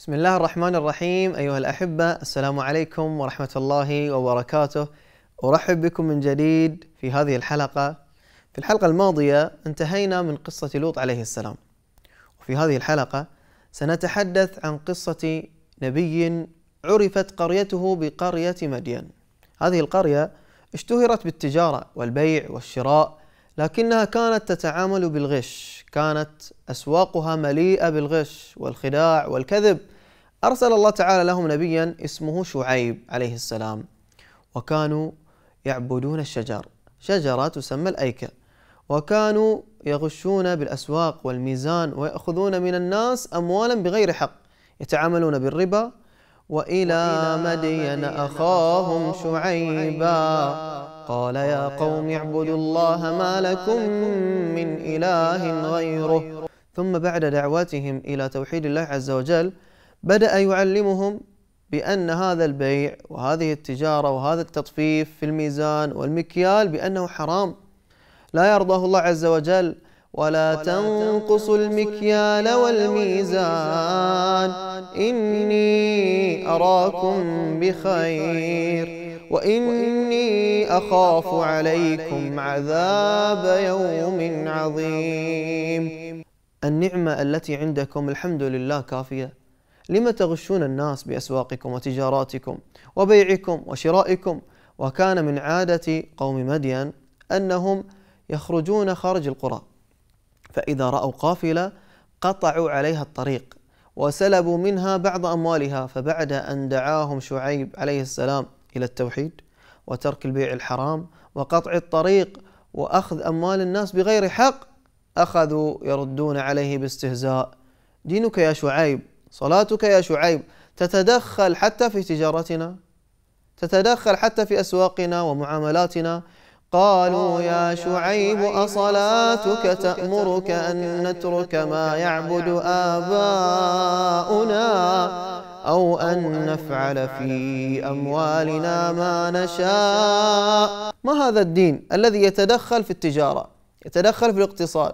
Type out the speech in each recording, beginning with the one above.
بسم الله الرحمن الرحيم أيها الأحبة السلام عليكم ورحمة الله وبركاته أرحب بكم من جديد في هذه الحلقة في الحلقة الماضية انتهينا من قصة لوط عليه السلام وفي هذه الحلقة سنتحدث عن قصة نبي عرفت قريته بقرية مدين هذه القرية اشتهرت بالتجارة والبيع والشراء لكنها كانت تتعامل بالغش كانت أسواقها مليئة بالغش والخداع والكذب أرسل الله تعالى لهم نبيا اسمه شعيب عليه السلام وكانوا يعبدون الشجر شجرة تسمى الأيكة وكانوا يغشون بالأسواق والميزان ويأخذون من الناس أموالا بغير حق يتعاملون بالربا وإلى مدين أخاهم شعيبا قال يا قوم اعبدوا الله ما لكم من إله غيره ثم بعد دعوتهم إلى توحيد الله عز وجل بدأ يعلمهم بأن هذا البيع وهذه التجارة وهذا التطفيف في الميزان والمكيال بأنه حرام لا يرضاه الله عز وجل ولا تنقصوا المكيال والميزان إني أراكم بخير وإني أخاف عليكم عذاب يوم عظيم النعمة التي عندكم الحمد لله كافية لم تغشون الناس بأسواقكم وتجاراتكم وبيعكم وشرائكم وكان من عادة قوم مدين أنهم يخرجون خارج القرى فإذا رأوا قافلة قطعوا عليها الطريق وسلبوا منها بعض أموالها فبعد أن دعاهم شعيب عليه السلام إلى التوحيد وترك البيع الحرام وقطع الطريق وأخذ أموال الناس بغير حق أخذوا يردون عليه باستهزاء دينك يا شعيب صلاتك يا شعيب تتدخل حتى في تجارتنا تتدخل حتى في أسواقنا ومعاملاتنا قالوا يا شعيب أصلاتك تأمرك أن نترك ما يعبد آباؤنا أو أن نفعل في أموالنا ما نشاء ما هذا الدين الذي يتدخل في التجارة يتدخل في الاقتصاد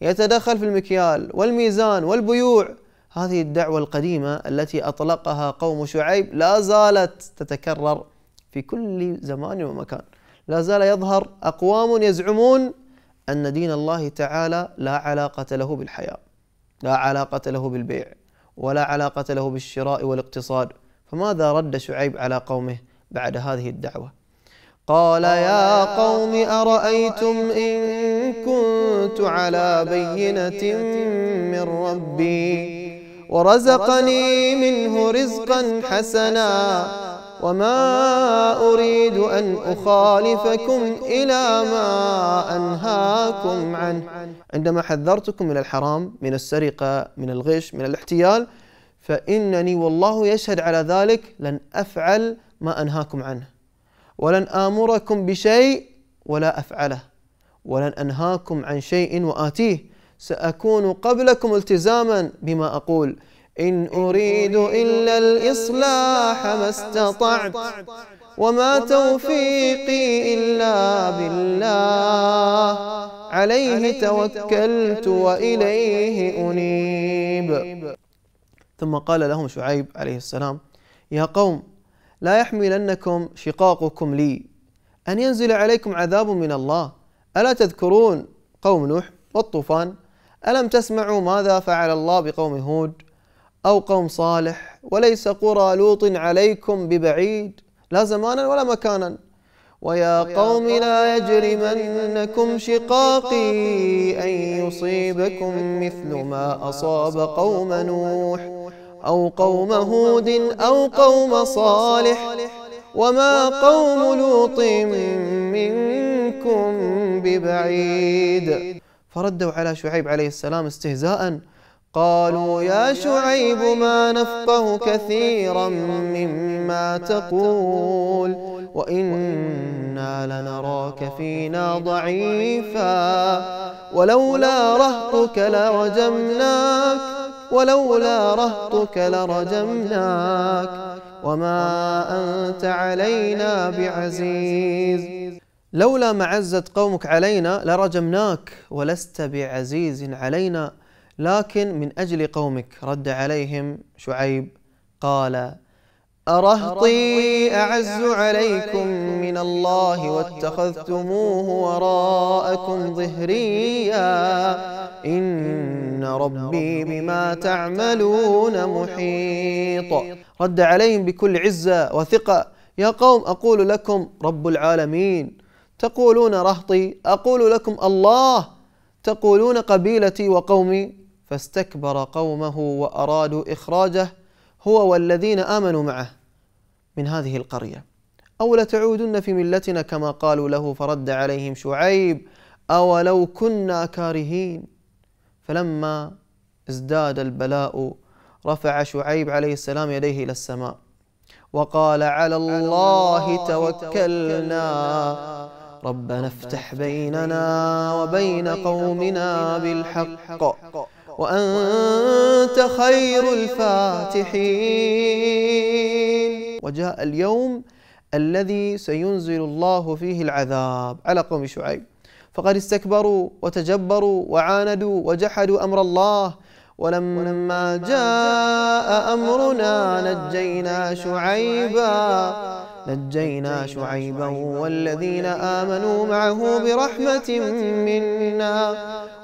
يتدخل في المكيال والميزان والبيوع هذه الدعوة القديمة التي أطلقها قوم شعيب لا زالت تتكرر في كل زمان ومكان لا زال يظهر أقوام يزعمون أن دين الله تعالى لا علاقة له بالحياة لا علاقة له بالبيع ولا علاقة له بالشراء والاقتصاد فماذا رد شعيب على قومه بعد هذه الدعوة قال يا قوم أرأيتم إن كنت على بينة من ربي ورزقني منه رزقا حسنا وما أريد أن أخالفكم إلى ما أنهاكم عنه عندما حذرتكم من الحرام من السرقة من الغش من الاحتيال فإنني والله يشهد على ذلك لن أفعل ما أنهاكم عنه ولن آمركم بشيء ولا أفعله ولن أنهاكم عن شيء وآتيه سأكون قبلكم التزاما بما أقول إن أريد إلا الإصلاح ما استطعت وما توفيقي إلا بالله عليه توكلت وإليه أنيب ثم قال لهم شعيب عليه السلام يا قوم لا يحملنكم شقاقكم لي أن ينزل عليكم عذاب من الله ألا تذكرون قوم نوح والطوفان ألم تسمعوا ماذا فعل الله بقوم هود أو قوم صالح وليس قرى لوط عليكم ببعيد لا زمانا ولا مكانا ويا قوم لا يجرمنكم شقاقي أن يصيبكم مثل ما أصاب قوم نوح أو قوم هود أو قوم صالح وما قوم لوط منكم ببعيد فردوا على شعيب عليه السلام استهزاءً قالوا يا شعيب ما نفقه كثيرا مما تقول وإنا لنراك فينا ضعيفا ولولا رهطك لرجمناك ولولا رهطك لرجمناك وما أنت علينا بعزيز لولا معزة قومك علينا لرجمناك ولست بعزيز علينا لكن من أجل قومك رد عليهم شعيب قال أرهطي أعز عليكم من الله واتخذتموه وراءكم ظهريا إن ربي بما تعملون محيط رد عليهم بكل عزة وثقة يا قوم أقول لكم رب العالمين تقولون رهطي أقول لكم الله تقولون قبيلتي وقومي فاستكبر قومه وارادوا اخراجه هو والذين امنوا معه من هذه القريه او لتعودن في ملتنا كما قالوا له فرد عليهم شعيب اولو كنا كارهين فلما ازداد البلاء رفع شعيب عليه السلام يديه الى السماء وقال على الله توكلنا ربنا افتح بيننا وبين قومنا بالحق وأنت خير الفاتحين وجاء اليوم الذي سينزل الله فيه العذاب على قوم شعيب فقد استكبروا وتجبروا وعاندوا وجحدوا أمر الله ولما جاء أمرنا نجينا شعيبا نجينا شعيبا والذين آمنوا معه برحمة منا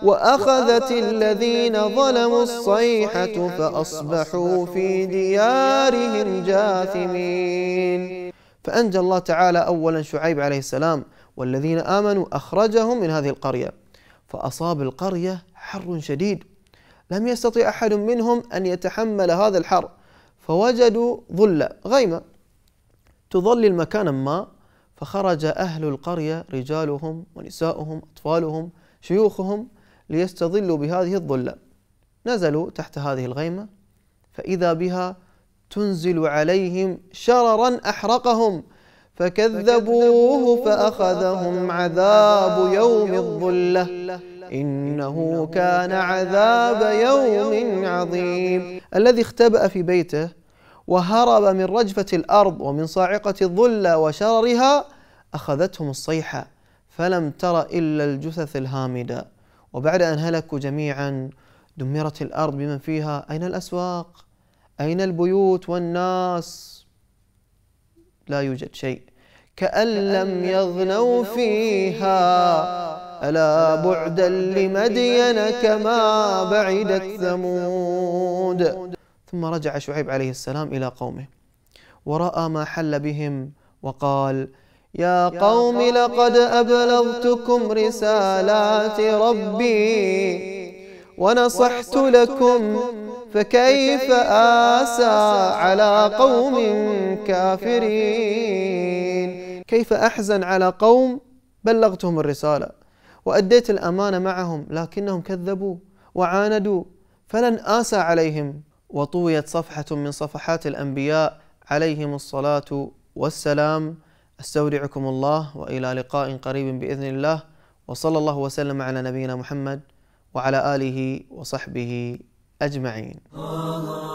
وأخذت الذين ظلموا الصيحة فأصبحوا في ديارهم جاثمين فأنجى الله تعالى أولا شعيب عليه السلام والذين آمنوا أخرجهم من هذه القرية فأصاب القرية حر شديد لم يستطع أحد منهم أن يتحمل هذا الحر فوجدوا ظل غيمة تظلل مكانا ما فخرج أهل القرية رجالهم ونساؤهم أطفالهم شيوخهم ليستظلوا بهذه الظلة نزلوا تحت هذه الغيمة فإذا بها تنزل عليهم شررا أحرقهم فكذبوه فأخذهم عذاب يوم الظلة إنه كان عذاب يوم عظيم الذي اختبأ في بيته وهرب من رجفة الأرض ومن صاعقة الظلة وشررها أخذتهم الصيحة فلم تر إلا الجثث الهامدة وبعد أن هلكوا جميعا دمرت الأرض بمن فيها أين الأسواق أين البيوت والناس لا يوجد شيء كأن لم يغنوا فيها ألا بعدا لمدين كما بعدت ثمود ثم رجع شعيب عليه السلام إلى قومه ورأى ما حل بهم وقال يا قوم لقد أبلغتكم رسالات ربي ونصحت لكم فكيف آسى على قوم كافرين كيف أحزن على قوم بلغتهم الرسالة وأديت الأمانة معهم لكنهم كذبوا وعاندوا فلن آسى عليهم وطويت صفحة من صفحات الأنبياء عليهم الصلاة والسلام استودعكم الله وإلى لقاء قريب بإذن الله وصلى الله وسلم على نبينا محمد وعلى آله وصحبه أجمعين